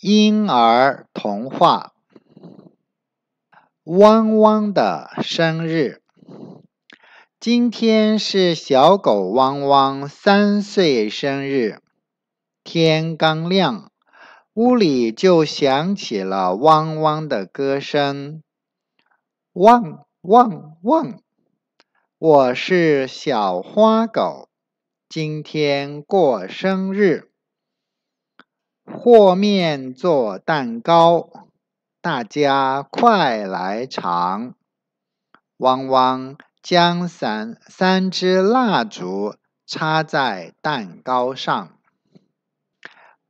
婴儿童话《汪汪的生日》。今天是小狗汪汪三岁生日。天刚亮，屋里就响起了汪汪的歌声。汪汪汪！我是小花狗，今天过生日。和面做蛋糕，大家快来尝！汪汪，将三三支蜡烛插在蛋糕上。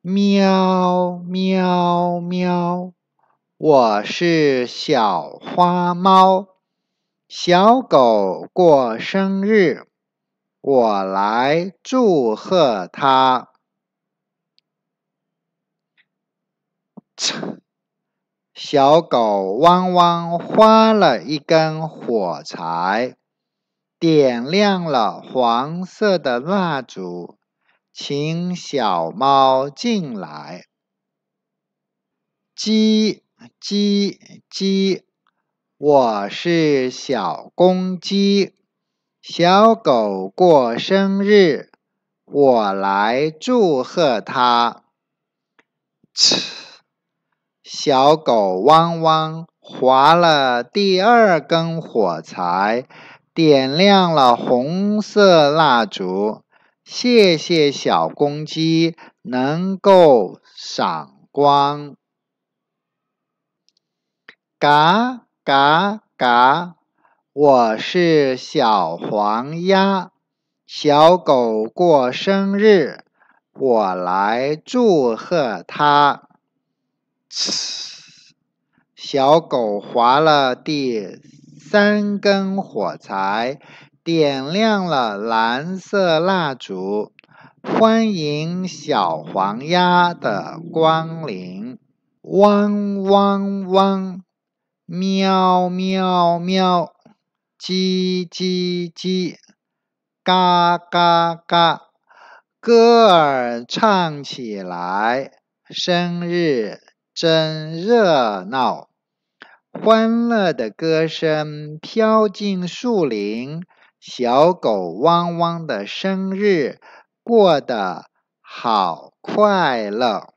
喵喵喵，我是小花猫。小狗过生日，我来祝贺它。小狗汪汪，划了一根火柴，点亮了黄色的蜡烛，请小猫进来。叽叽叽，我是小公鸡。小狗过生日，我来祝贺它。小狗汪汪划了第二根火柴，点亮了红色蜡烛。谢谢小公鸡能够赏光。嘎嘎嘎！我是小黄鸭。小狗过生日，我来祝贺它。呲！小狗划了第三根火柴，点亮了蓝色蜡烛。欢迎小黄鸭的光临！汪汪汪！喵喵喵！叽叽叽！嘎嘎嘎！歌儿唱起来，生日！真热闹，欢乐的歌声飘进树林。小狗汪汪的生日过得好快乐。